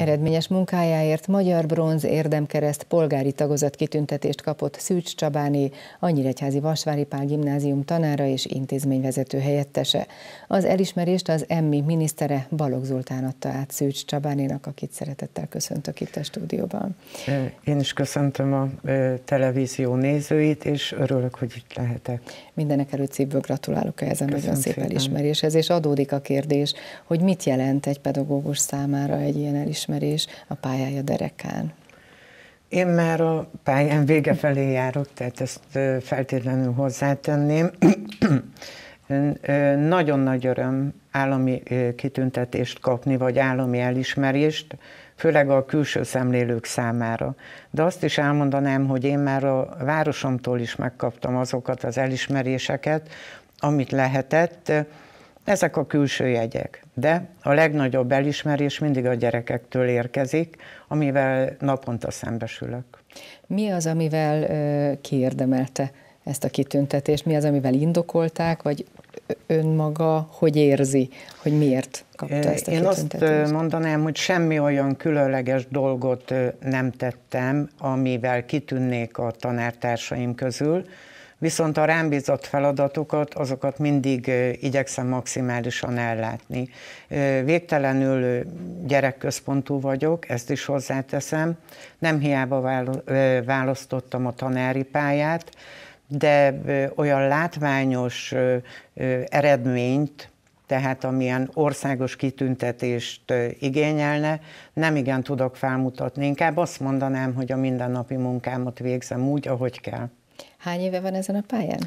Eredményes munkájáért Magyar Bronz Érdemkereszt polgári tagozat kitüntetést kapott Szűcs Csabáné, a Nyíregyházi Vasvári Pál Gimnázium tanára és intézményvezető helyettese. Az elismerést az Emmi minisztere Balogh Zoltán adta át Szűcs Csabánénak, akit szeretettel köszöntök itt a stúdióban. Én is köszöntöm a televízió nézőit, és örülök, hogy itt lehetek. Mindenek előtt szívből gratulálok ehhez a nagyon szép szépen. elismeréshez, és adódik a kérdés, hogy mit jelent egy pedagógus számára egy ilyen elismerés elismerés a pályája derekán? Én már a pályán vége felé járok, tehát ezt feltétlenül hozzátenném. Nagyon nagy öröm állami kitüntetést kapni, vagy állami elismerést, főleg a külső szemlélők számára. De azt is elmondanám, hogy én már a városomtól is megkaptam azokat az elismeréseket, amit lehetett, ezek a külső jegyek, de a legnagyobb elismerés mindig a gyerekektől érkezik, amivel naponta szembesülök. Mi az, amivel kiérdemelte ezt a kitüntetést? Mi az, amivel indokolták, vagy önmaga hogy érzi, hogy miért kapta ezt a Én kitüntetést? azt mondanám, hogy semmi olyan különleges dolgot nem tettem, amivel kitűnnék a tanártársaim közül, viszont a rám bízott feladatokat, azokat mindig igyekszem maximálisan ellátni. Végtelenül gyerekközpontú vagyok, ezt is hozzáteszem. Nem hiába választottam a tanári pályát, de olyan látványos eredményt, tehát amilyen országos kitüntetést igényelne, nem igen tudok felmutatni. Inkább azt mondanám, hogy a mindennapi munkámat végzem úgy, ahogy kell. Hány éve van ezen a pályán?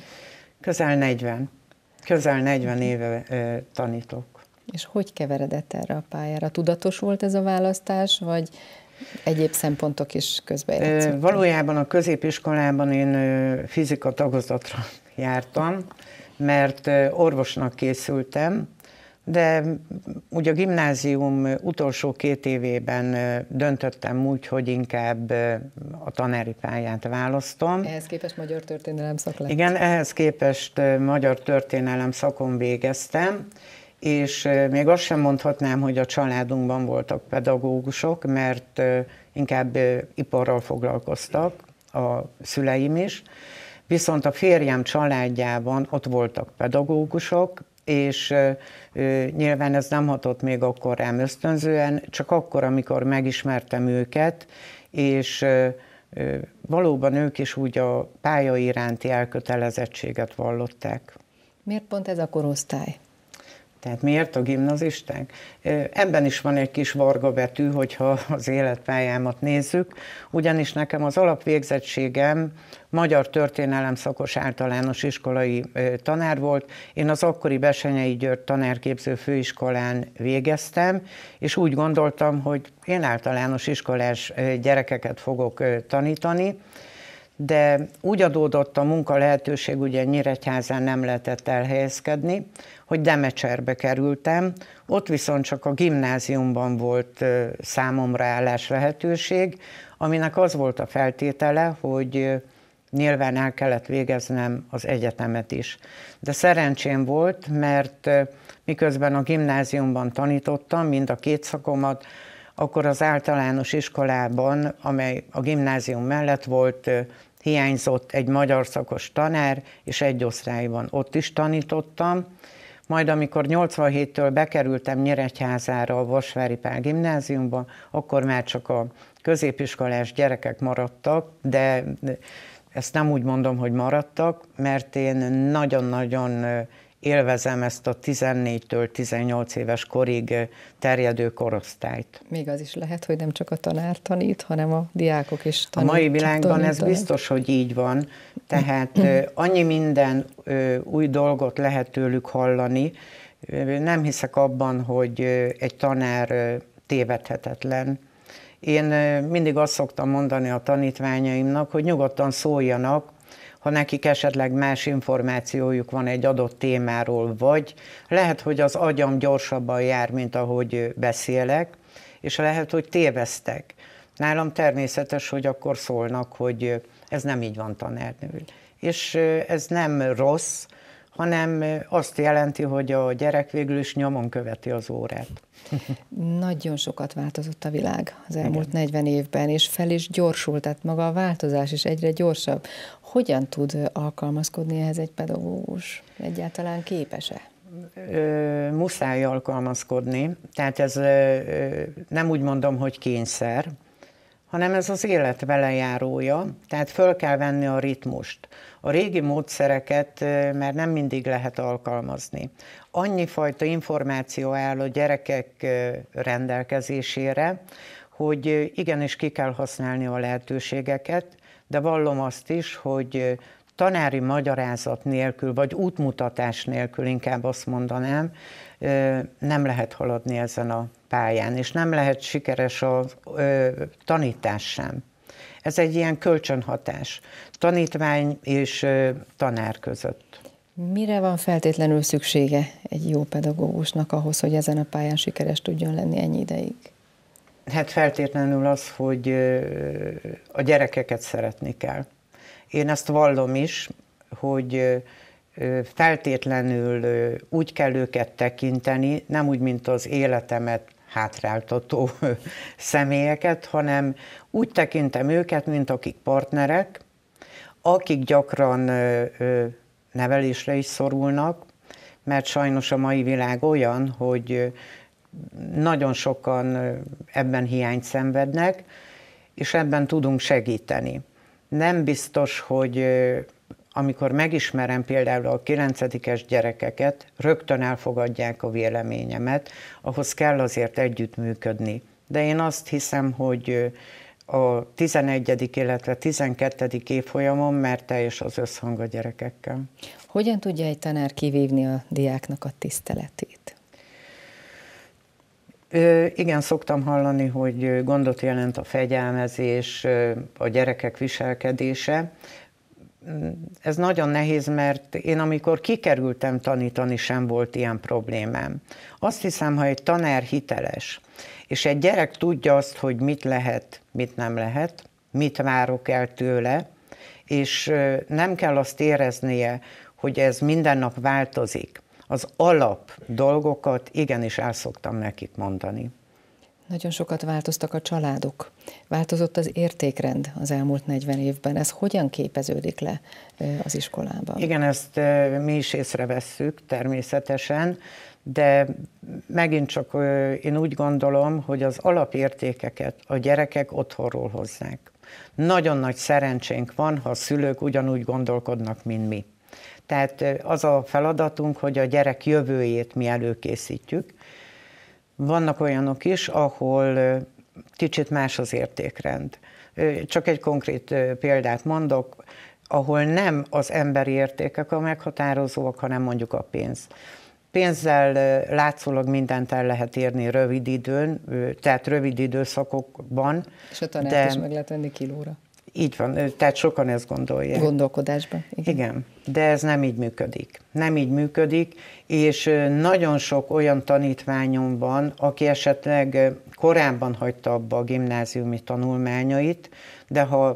Közel 40. Közel 40 éve ö, tanítok. És hogy keveredett erre a pályára? Tudatos volt ez a választás, vagy egyéb szempontok is ö, Valójában a középiskolában én fizika tagozatra jártam, mert orvosnak készültem, de ugye a gimnázium utolsó két évében döntöttem úgy, hogy inkább a tanári pályát választom. Ehhez képest magyar történelem szak lett. Igen, ehhez képest magyar történelem szakon végeztem, és még azt sem mondhatnám, hogy a családunkban voltak pedagógusok, mert inkább iparral foglalkoztak a szüleim is, viszont a férjem családjában ott voltak pedagógusok, és ö, nyilván ez nem hatott még akkor rám ösztönzően, csak akkor, amikor megismertem őket, és ö, valóban ők is úgy a pálya iránti elkötelezettséget vallották. Miért pont ez a korosztály? Tehát miért a gimnazisták? Ebben is van egy kis varga betű, hogyha az életpályámat nézzük, ugyanis nekem az alapvégzettségem magyar történelem szakos általános iskolai tanár volt. Én az akkori Besenyei György tanárképző főiskolán végeztem, és úgy gondoltam, hogy én általános iskolás gyerekeket fogok tanítani, de úgy adódott a munka lehetőség, ugye Nyíregyházán nem lehetett elhelyezkedni, hogy Demecserbe kerültem, ott viszont csak a gimnáziumban volt számomra állás lehetőség, aminek az volt a feltétele, hogy nyilván el kellett végeznem az egyetemet is. De szerencsém volt, mert miközben a gimnáziumban tanítottam mind a két szakomat, akkor az általános iskolában, amely a gimnázium mellett volt, hiányzott egy magyar szakos tanár, és egy osztályban ott is tanítottam. Majd amikor 87-től bekerültem Nyíregyházára a Vasvári Pál gimnáziumba, akkor már csak a középiskolás gyerekek maradtak, de ezt nem úgy mondom, hogy maradtak, mert én nagyon-nagyon élvezem ezt a 14-től 18 éves korig terjedő korosztályt. Még az is lehet, hogy nem csak a tanár tanít, hanem a diákok is tanít. A mai világban ez biztos, hogy így van. Tehát annyi minden új dolgot lehet tőlük hallani. Nem hiszek abban, hogy egy tanár tévedhetetlen. Én mindig azt szoktam mondani a tanítványaimnak, hogy nyugodtan szóljanak, ha nekik esetleg más információjuk van egy adott témáról, vagy lehet, hogy az agyam gyorsabban jár, mint ahogy beszélek, és lehet, hogy téveztek. Nálam természetes, hogy akkor szólnak, hogy ez nem így van tanárnő. És ez nem rossz, hanem azt jelenti, hogy a gyerek végül is nyomon követi az órát. Nagyon sokat változott a világ az elmúlt Igen. 40 évben, és fel is gyorsult, tehát maga a változás is egyre gyorsabb. Hogyan tud alkalmazkodni ehhez egy pedagógus? Egyáltalán képes-e? muszáj alkalmazkodni, tehát ez nem úgy mondom, hogy kényszer, hanem ez az élet velejárója, tehát föl kell venni a ritmust. A régi módszereket már nem mindig lehet alkalmazni. Annyi fajta információ áll a gyerekek rendelkezésére, hogy igenis ki kell használni a lehetőségeket, de vallom azt is, hogy tanári magyarázat nélkül, vagy útmutatás nélkül, inkább azt mondanám, nem lehet haladni ezen a pályán, és nem lehet sikeres a tanítás sem. Ez egy ilyen kölcsönhatás tanítvány és tanár között. Mire van feltétlenül szüksége egy jó pedagógusnak ahhoz, hogy ezen a pályán sikeres tudjon lenni ennyi ideig? Hát feltétlenül az, hogy a gyerekeket szeretni kell én ezt vallom is, hogy feltétlenül úgy kell őket tekinteni, nem úgy, mint az életemet hátráltató személyeket, hanem úgy tekintem őket, mint akik partnerek, akik gyakran nevelésre is szorulnak, mert sajnos a mai világ olyan, hogy nagyon sokan ebben hiányt szenvednek, és ebben tudunk segíteni nem biztos, hogy amikor megismerem például a kilencedikes gyerekeket, rögtön elfogadják a véleményemet, ahhoz kell azért együttműködni. De én azt hiszem, hogy a 11. illetve 12. évfolyamon mert teljes az összhang a gyerekekkel. Hogyan tudja egy tanár kivívni a diáknak a tiszteletét? Igen, szoktam hallani, hogy gondot jelent a fegyelmezés, a gyerekek viselkedése. Mm, ez nagyon nehéz, mert én amikor kikerültem tanítani, sem volt ilyen problémám. Azt hiszem, ha egy tanár hiteles, és egy gyerek tudja azt, hogy mit lehet, mit nem lehet, mit várok el tőle, és nem kell azt éreznie, hogy ez minden nap változik, az alap dolgokat igenis el szoktam nekik mondani. Nagyon sokat változtak a családok, változott az értékrend az elmúlt 40 évben. Ez hogyan képeződik le az iskolában? Igen, ezt mi is észrevesszük természetesen, de megint csak én úgy gondolom, hogy az alapértékeket a gyerekek otthonról hozzák. Nagyon nagy szerencsénk van, ha a szülők ugyanúgy gondolkodnak, mint mi. Tehát az a feladatunk, hogy a gyerek jövőjét mi előkészítjük. Vannak olyanok is, ahol kicsit más az értékrend. Csak egy konkrét példát mondok, ahol nem az emberi értékek a meghatározóak, hanem mondjuk a pénz. Pénzzel látszólag mindent el lehet érni rövid időn, tehát rövid időszakokban. És a tanárt de... is meg lehet venni kilóra. Így van, tehát sokan ezt gondolják. Gondolkodásban. Igen. igen, de ez nem így működik. Nem így működik, és nagyon sok olyan tanítványom van, aki esetleg korábban hagyta abba a gimnáziumi tanulmányait, de ha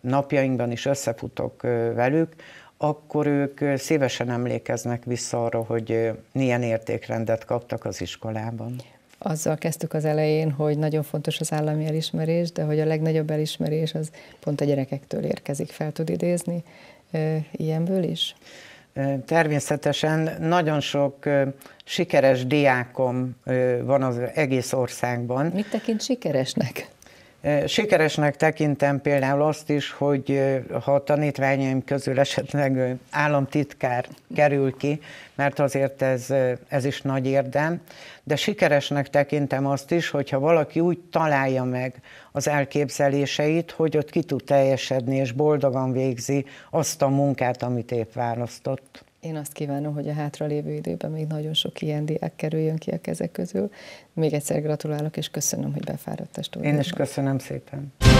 napjainkban is összefutok velük, akkor ők szívesen emlékeznek vissza arra, hogy milyen értékrendet kaptak az iskolában azzal kezdtük az elején, hogy nagyon fontos az állami elismerés, de hogy a legnagyobb elismerés az pont a gyerekektől érkezik. Fel tud idézni ilyenből is? Természetesen nagyon sok sikeres diákom van az egész országban. Mit tekint sikeresnek? Sikeresnek tekintem például azt is, hogy ha a tanítványaim közül esetleg államtitkár kerül ki, mert azért ez, ez is nagy érdem, de sikeresnek tekintem azt is, hogyha valaki úgy találja meg az elképzeléseit, hogy ott ki tud teljesedni és boldogan végzi azt a munkát, amit épp választott. Én azt kívánom, hogy a hátralévő időben még nagyon sok ilyen diák kerüljön ki a kezek közül. Még egyszer gratulálok, és köszönöm, hogy stúdióban. Én is köszönöm szépen.